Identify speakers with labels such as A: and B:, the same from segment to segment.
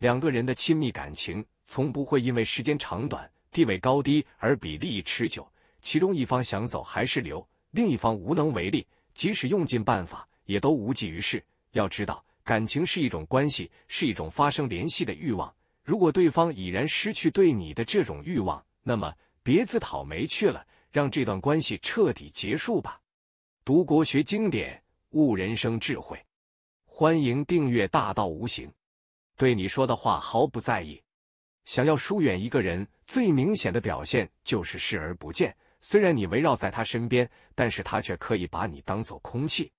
A: 两个人的亲密感情，从不会因为时间长短、地位高低而比利益持久。其中一方想走还是留，另一方无能为力，即使用尽办法，也都无济于事。要知道，感情是一种关系，是一种发生联系的欲望。如果对方已然失去对你的这种欲望，那么别自讨没趣了，让这段关系彻底结束吧。读国学经典，悟人生智慧，欢迎订阅《大道无形》。对你说的话毫不在意，想要疏远一个人，最明显的表现就是视而不见。虽然你围绕在他身边，但是他却可以把你当做空气。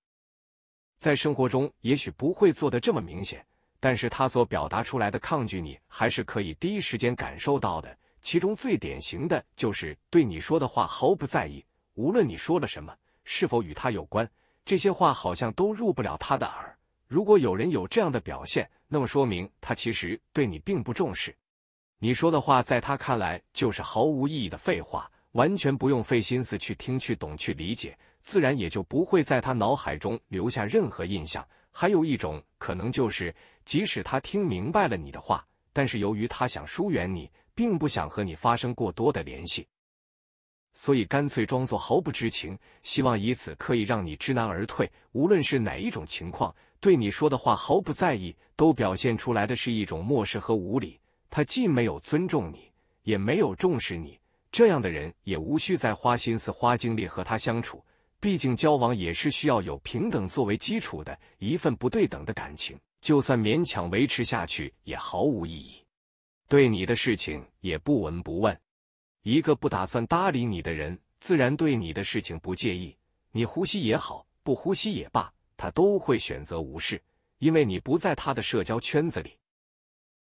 A: 在生活中，也许不会做得这么明显，但是他所表达出来的抗拒，你还是可以第一时间感受到的。其中最典型的就是对你说的话毫不在意，无论你说了什么，是否与他有关，这些话好像都入不了他的耳。如果有人有这样的表现，那么说明他其实对你并不重视，你说的话在他看来就是毫无意义的废话，完全不用费心思去听、去懂、去理解，自然也就不会在他脑海中留下任何印象。还有一种可能就是，即使他听明白了你的话，但是由于他想疏远你，并不想和你发生过多的联系，所以干脆装作毫不知情，希望以此可以让你知难而退。无论是哪一种情况。对你说的话毫不在意，都表现出来的是一种漠视和无理。他既没有尊重你，也没有重视你，这样的人也无需再花心思、花精力和他相处。毕竟交往也是需要有平等作为基础的，一份不对等的感情，就算勉强维持下去也毫无意义。对你的事情也不闻不问，一个不打算搭理你的人，自然对你的事情不介意。你呼吸也好，不呼吸也罢。他都会选择无视，因为你不在他的社交圈子里，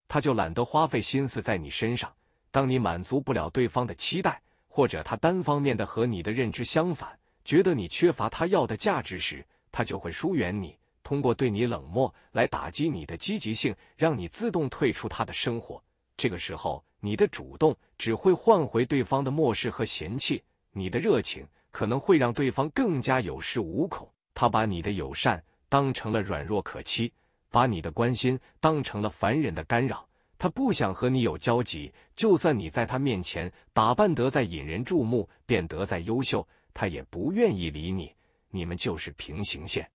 A: 他就懒得花费心思在你身上。当你满足不了对方的期待，或者他单方面的和你的认知相反，觉得你缺乏他要的价值时，他就会疏远你，通过对你冷漠来打击你的积极性，让你自动退出他的生活。这个时候，你的主动只会换回对方的漠视和嫌弃，你的热情可能会让对方更加有恃无恐。他把你的友善当成了软弱可欺，把你的关心当成了烦人的干扰。他不想和你有交集，就算你在他面前打扮得再引人注目，变得再优秀，他也不愿意理你。你们就是平行线，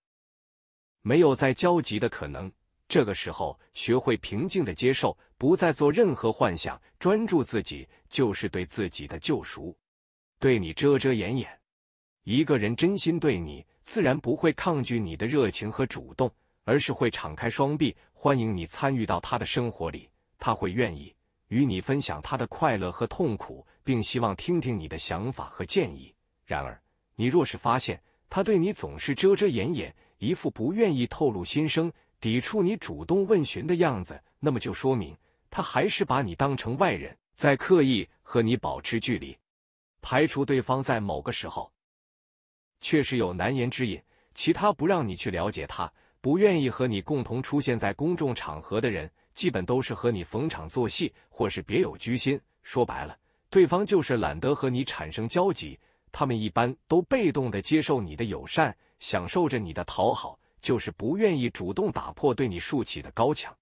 A: 没有再交集的可能。这个时候，学会平静的接受，不再做任何幻想，专注自己，就是对自己的救赎。对你遮遮掩掩，一个人真心对你。自然不会抗拒你的热情和主动，而是会敞开双臂，欢迎你参与到他的生活里。他会愿意与你分享他的快乐和痛苦，并希望听听你的想法和建议。然而，你若是发现他对你总是遮遮掩掩，一副不愿意透露心声、抵触你主动问询的样子，那么就说明他还是把你当成外人，在刻意和你保持距离。排除对方在某个时候。确实有难言之隐，其他不让你去了解他，不愿意和你共同出现在公众场合的人，基本都是和你逢场作戏，或是别有居心。说白了，对方就是懒得和你产生交集。他们一般都被动的接受你的友善，享受着你的讨好，就是不愿意主动打破对你竖起的高墙。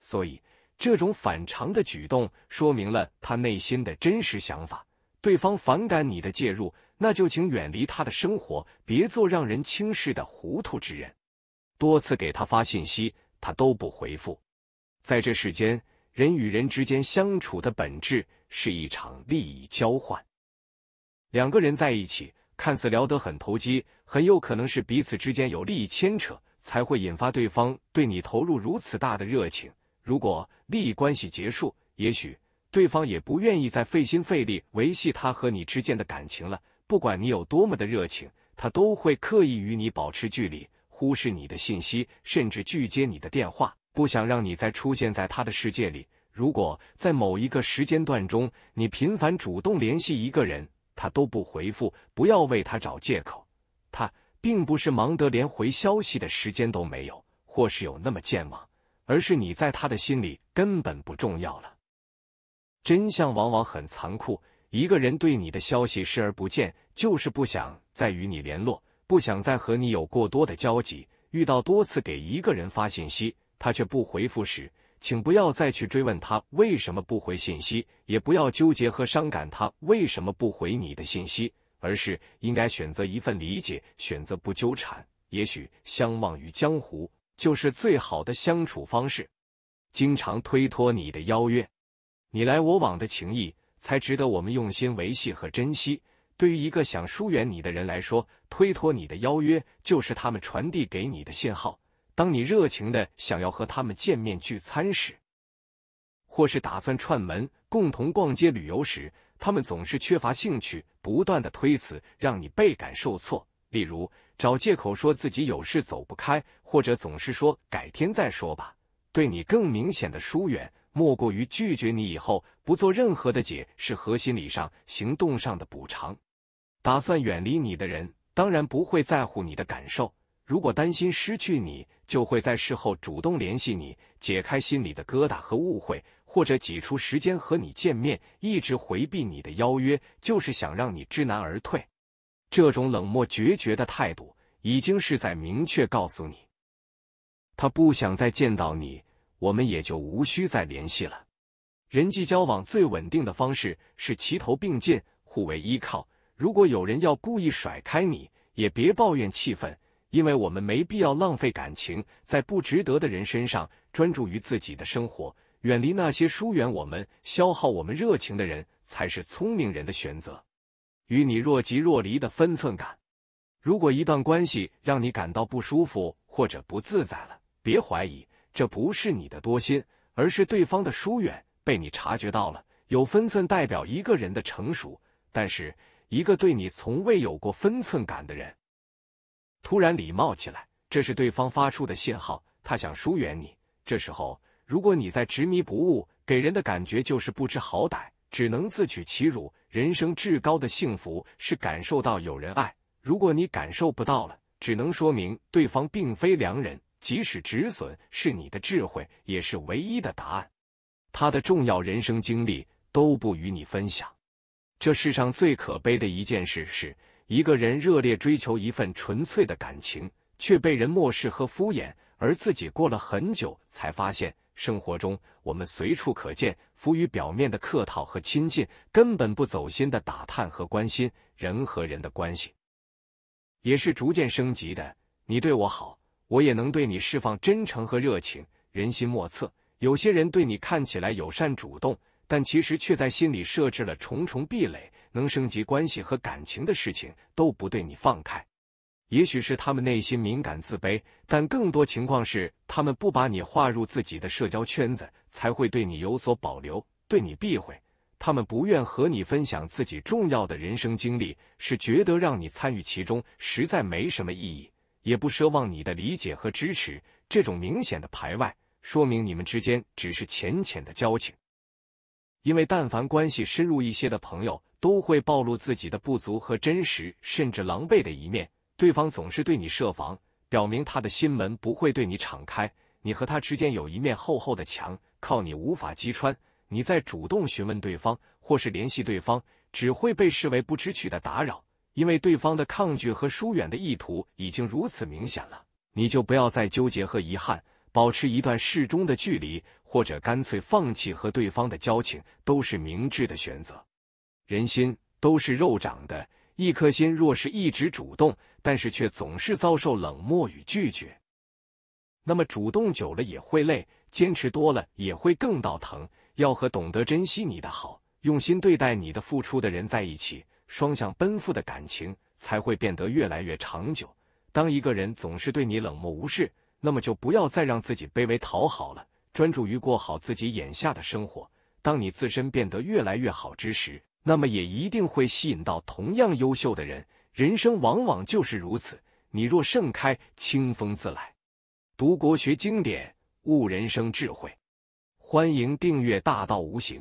A: 所以，这种反常的举动，说明了他内心的真实想法。对方反感你的介入。那就请远离他的生活，别做让人轻视的糊涂之人。多次给他发信息，他都不回复。在这世间，人与人之间相处的本质是一场利益交换。两个人在一起，看似聊得很投机，很有可能是彼此之间有利益牵扯，才会引发对方对你投入如此大的热情。如果利益关系结束，也许对方也不愿意再费心费力维系他和你之间的感情了。不管你有多么的热情，他都会刻意与你保持距离，忽视你的信息，甚至拒接你的电话，不想让你再出现在他的世界里。如果在某一个时间段中，你频繁主动联系一个人，他都不回复，不要为他找借口，他并不是忙得连回消息的时间都没有，或是有那么健忘，而是你在他的心里根本不重要了。真相往往很残酷。一个人对你的消息视而不见，就是不想再与你联络，不想再和你有过多的交集。遇到多次给一个人发信息，他却不回复时，请不要再去追问他为什么不回信息，也不要纠结和伤感他为什么不回你的信息，而是应该选择一份理解，选择不纠缠。也许相忘于江湖就是最好的相处方式。经常推脱你的邀约，你来我往的情谊。才值得我们用心维系和珍惜。对于一个想疏远你的人来说，推脱你的邀约就是他们传递给你的信号。当你热情的想要和他们见面聚餐时，或是打算串门、共同逛街、旅游时，他们总是缺乏兴趣，不断的推辞，让你倍感受挫。例如，找借口说自己有事走不开，或者总是说改天再说吧，对你更明显的疏远。莫过于拒绝你以后不做任何的解，释和心理上行动上的补偿。打算远离你的人，当然不会在乎你的感受。如果担心失去你，就会在事后主动联系你，解开心里的疙瘩和误会，或者挤出时间和你见面。一直回避你的邀约，就是想让你知难而退。这种冷漠决绝的态度，已经是在明确告诉你，他不想再见到你。我们也就无需再联系了。人际交往最稳定的方式是齐头并进，互为依靠。如果有人要故意甩开你，也别抱怨气愤，因为我们没必要浪费感情在不值得的人身上。专注于自己的生活，远离那些疏远我们、消耗我们热情的人，才是聪明人的选择。与你若即若离的分寸感，如果一段关系让你感到不舒服或者不自在了，别怀疑。这不是你的多心，而是对方的疏远被你察觉到了。有分寸代表一个人的成熟，但是一个对你从未有过分寸感的人，突然礼貌起来，这是对方发出的信号，他想疏远你。这时候，如果你在执迷不悟，给人的感觉就是不知好歹，只能自取其辱。人生至高的幸福是感受到有人爱，如果你感受不到了，只能说明对方并非良人。即使止损是你的智慧，也是唯一的答案。他的重要人生经历都不与你分享。这世上最可悲的一件事，是一个人热烈追求一份纯粹的感情，却被人漠视和敷衍，而自己过了很久才发现。生活中，我们随处可见浮于表面的客套和亲近，根本不走心的打探和关心。人和人的关系，也是逐渐升级的。你对我好。我也能对你释放真诚和热情。人心莫测，有些人对你看起来友善、主动，但其实却在心里设置了重重壁垒，能升级关系和感情的事情都不对你放开。也许是他们内心敏感、自卑，但更多情况是他们不把你划入自己的社交圈子，才会对你有所保留、对你避讳。他们不愿和你分享自己重要的人生经历，是觉得让你参与其中实在没什么意义。也不奢望你的理解和支持，这种明显的排外，说明你们之间只是浅浅的交情。因为但凡关系深入一些的朋友，都会暴露自己的不足和真实，甚至狼狈的一面。对方总是对你设防，表明他的心门不会对你敞开。你和他之间有一面厚厚的墙，靠你无法击穿。你再主动询问对方，或是联系对方，只会被视为不知趣的打扰。因为对方的抗拒和疏远的意图已经如此明显了，你就不要再纠结和遗憾，保持一段适中的距离，或者干脆放弃和对方的交情，都是明智的选择。人心都是肉长的，一颗心若是一直主动，但是却总是遭受冷漠与拒绝，那么主动久了也会累，坚持多了也会更倒疼。要和懂得珍惜你的好、用心对待你的付出的人在一起。双向奔赴的感情才会变得越来越长久。当一个人总是对你冷漠无视，那么就不要再让自己卑微讨好了，专注于过好自己眼下的生活。当你自身变得越来越好之时，那么也一定会吸引到同样优秀的人。人生往往就是如此，你若盛开，清风自来。读国学经典，悟人生智慧，欢迎订阅《大道无形》。